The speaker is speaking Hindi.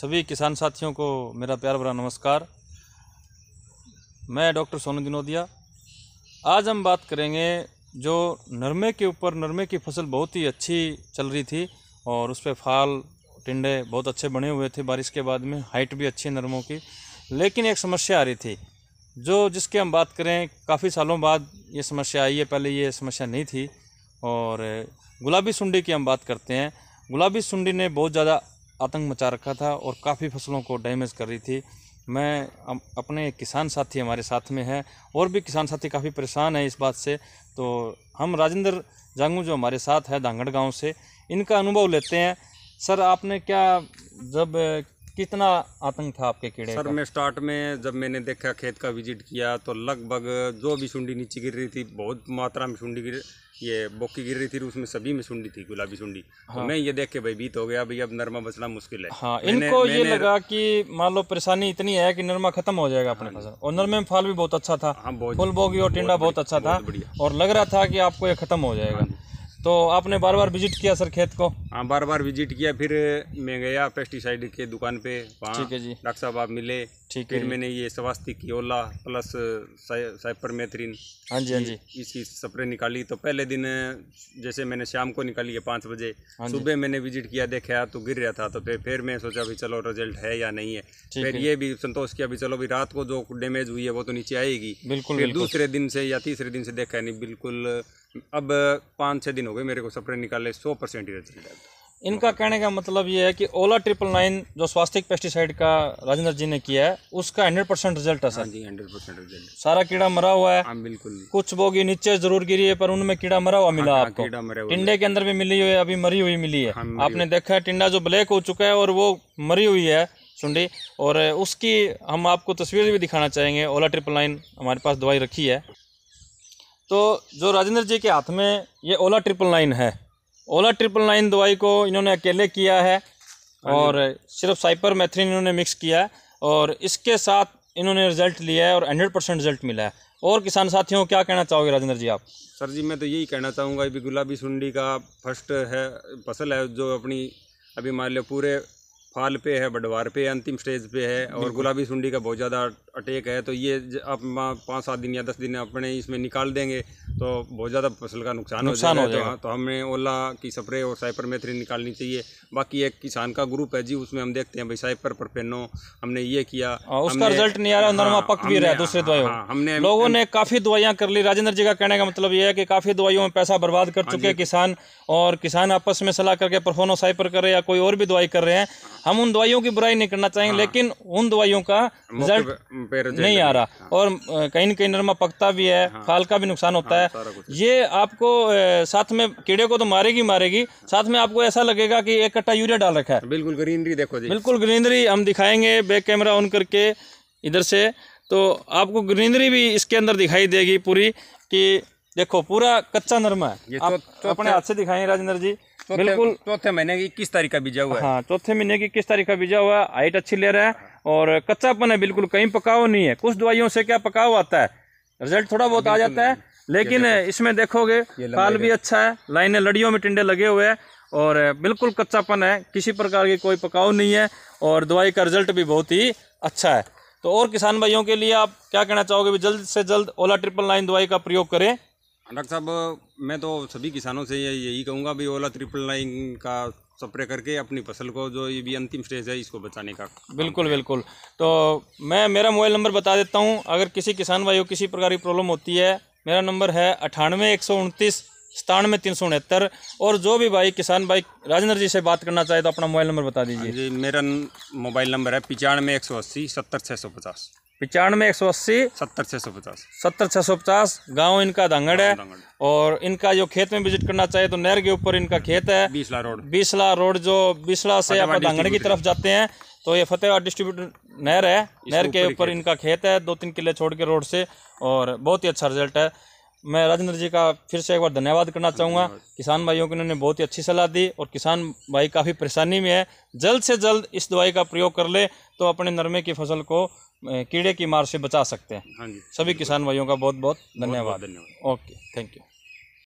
सभी किसान साथियों को मेरा प्यार भरा नमस्कार मैं डॉक्टर सोनू दिनोदिया आज हम बात करेंगे जो नरमे के ऊपर नरमे की फसल बहुत ही अच्छी चल रही थी और उस पर फाल टिंडे बहुत अच्छे बने हुए थे बारिश के बाद में हाइट भी अच्छी नरमों की लेकिन एक समस्या आ रही थी जो जिसके हम बात करें काफ़ी सालों बाद ये समस्या आई है पहले ये समस्या नहीं थी और गुलाबी सुंडी की हम बात करते हैं गुलाबी सुंडी ने बहुत ज़्यादा आतंक मचा रखा था और काफ़ी फसलों को डैमेज कर रही थी मैं अपने किसान साथी हमारे साथ में हैं और भी किसान साथी काफ़ी परेशान हैं इस बात से तो हम राजेंद्र जांगू जो हमारे साथ है धांगड़ गांव से इनका अनुभव लेते हैं सर आपने क्या जब कितना आतंक था आपके कीड़े सर मैं स्टार्ट में जब मैंने देखा खेत का विजिट किया तो लगभग जो भी सुंडी नीचे गिर रही थी बहुत मात्रा में सुंडी गिर ये बोकी गिर रही थी उसमें सभी में सुंडी थी गुलाबी सुंडी तो हाँ। तो मैं ये देख के भाई बीत हो गया भाई अब नरमा बचना मुश्किल है हाँ मैंने, इनको मैंने, ये लगा कि मान लो परेशानी इतनी है कि नरमा खत्म हो जाएगा अपने हाँ फसल और नरमे में फल भी बहुत अच्छा था हाँ, फुल बोगी और टिंडा बहुत अच्छा था और लग रहा था कि आपको ये खत्म हो जाएगा तो आपने बार बार विजिट किया सर खेत को हाँ बार बार विजिट किया फिर मैं गया पेस्टिसाइड के दुकान पे वहाँ ठीक है जी डॉक्टर साहब आप मिले ठीक है फिर मैंने ये स्वास्थ्य ओला प्लस साइपर मेथरीन हाँ जी हाँ जी इसकी स्प्रे निकाली तो पहले दिन जैसे मैंने शाम को निकाली है पाँच बजे हाँ सुबह मैंने विजिट किया देखा तो गिर रहा था तो फिर फिर मैं सोचा भाई चलो रिजल्ट है या नहीं है फिर ये भी संतोष किया चलो भाई रात को जो डैमेज हुई है वो तो नीचे आएगी बिल्कुल दूसरे दिन से या तीसरे दिन से देखा नहीं बिल्कुल अब पाँच छः दिन हो गए मेरे को सप्रे निकाले सौ परसेंट ही रिजल्ट इनका कहने का मतलब ये है कि ओला ट्रिपल नाइन जो स्वास्थ्य पेस्टिसाइड का राजेंद्र जी ने किया है उसका हंड्रेड परसेंट रिजल्ट है सर हाँ जी हंड्रेड परसेंट रिजल्ट सारा कीड़ा मरा हुआ है हाँ, बिल्कुल कुछ बोगी नीचे जरूर गिरी है पर उनमें कीड़ा मरा हुआ मिला हाँ, आपको टिंडे के अंदर भी मिली हुई है अभी मरी हुई मिली है आपने देखा है टिंडा जो ब्लैक हो चुका है और वो मरी हुई है सुंडी और उसकी हम आपको तस्वीर भी दिखाना चाहेंगे ओला ट्रिपल नाइन हमारे पास दवाई रखी है तो जो राजेंद्र जी के हाथ में ये ओला ट्रिपल नाइन है ओला ट्रिपल नाइन दवाई को इन्होंने अकेले किया है हाँ और सिर्फ साइपर मैथ्रीन इन्होंने मिक्स किया है और इसके साथ इन्होंने रिजल्ट लिया है और हंड्रेड परसेंट रिजल्ट मिला है और किसान साथियों क्या कहना चाहोगे राजेंद्र जी आप सर जी मैं तो यही कहना चाहूँगा अभी गुलाबी सुंडी का फर्स्ट है फसल है जो अपनी अभी मान लो पूरे फाल पे है बडवार पे है अंतिम स्टेज पे है और गुलाबी सुंडी का बहुत ज़्यादा अटैक है तो ये आप पाँच सात दिन या दस दिन अपने इसमें निकाल देंगे तो बहुत ज़्यादा फसल का नुकसान, नुकसान हो जाएगा तो, तो हमें ओला की स्प्रे और साइपर मेथ्रीन निकालनी चाहिए बाकी एक किसान का ग्रुप है जी उसमें हम देखते हैं भाई साइपर पर पेनो हमने ये किया आ, हाँ, उसका रिजल्ट नहीं आ रहा हाँ, नरमा पक भी रहा है दूसरे दवाइयों हाँ, हमने लोगों ने काफ़ी दवाइयाँ कर ली राजेंद्र जी का कहने का मतलब ये है कि काफ़ी दवाइयों में पैसा बर्बाद कर चुके हैं किसान और किसान आपस में सलाह करके परफोनो साइपर कर रहे या कोई और भी दवाई कर रहे हैं हम उन दवाइयों की बुराई नहीं करना चाहेंगे लेकिन उन दवाइयों का रिजल्ट नहीं आ रहा हाँ। और कहीं कहीं नरमा पकता भी है फाल हाँ। का भी नुकसान होता हाँ, है ये आपको साथ में कीड़े को तो मारेगी मारेगी साथ में आपको ऐसा लगेगा कि एक कट्टा यूरिया डाल रखा है बिल्कुल ग्रीनरी देखो जी बिल्कुल ग्रीनरी हम दिखाएंगे बैक कैमरा ऑन करके इधर से तो आपको ग्रीनरी भी इसके अंदर दिखाई देगी पूरी कि देखो पूरा कच्चा नरमा है आप अपने हाथ से दिखाएं राजेंद्र जी बिल्कुल चौथे महीने की इक्कीस तारीख का बीजा हुआ है हाँ चौथे महीने की इक्कीस तारीख का बीजा हुआ है हाइट अच्छी ले रहा है और कच्चापन है बिल्कुल कहीं पकाव नहीं है कुछ दवाइयों से क्या पकाव आता है रिजल्ट थोड़ा बहुत आ जाता है लेकिन इसमें देखोगे पाल भी अच्छा है लाइनें लड़ियों में टिंडे लगे हुए हैं और बिल्कुल कच्चापन है किसी प्रकार की कोई पकाओ नहीं है और दवाई का रिजल्ट भी बहुत ही अच्छा है तो और किसान भाइयों के लिए आप क्या कहना चाहोगे भी जल्द से जल्द ओला ट्रिपल नाइन दवाई का प्रयोग करें डॉक्टर साहब मैं तो सभी किसानों से यही कहूँगा भी ओला ट्रिपल नाइन का स्प्रे करके अपनी फसल को जो ये भी अंतिम स्टेज है इसको बचाने का बिल्कुल बिल्कुल तो मैं मेरा मोबाइल नंबर बता देता हूँ अगर किसी किसान भाई को किसी प्रकार की प्रॉब्लम होती है मेरा नंबर है अठानवे एक सौ उनतीस सतानवे तीन सौ उनहत्तर और जो भी भाई किसान भाई राजेंद्र जी से बात करना चाहे तो अपना मोबाइल नंबर बता दीजिए हाँ जी मेरा मोबाइल नंबर है पचानवे एक सौ अस्सी सत्तर छः सौ पचास पिचानवे एक सौ अस्सी सत्तर छः सौ पचास सत्तर छः सौ पचास गाँव इनका धंगड़ है और इनका जो खेत में विजिट करना चाहिए तो नहर के ऊपर इनका खेत है बीसला रोड बीसला रोड जो बीसला से अपना धंगड़ की तरफ जाते हैं तो ये फतेहबाद डिस्ट्रीब्यूटर नहर है नहर के ऊपर इनका खेत है दो तीन किले छोड़ के रोड से और बहुत ही अच्छा रिजल्ट है मैं राजेंद्र जी का फिर से एक बार धन्यवाद करना चाहूँगा किसान भाइयों को इन्होंने बहुत ही अच्छी सलाह दी और किसान भाई काफ़ी परेशानी में है जल्द से जल्द इस दवाई का प्रयोग कर ले तो अपने नरमे की फसल को कीड़े की मार से बचा सकते हैं हाँ जी सभी किसान भाइयों का बहुत बहुत धन्यवाद धन्यवाद ओके थैंक यू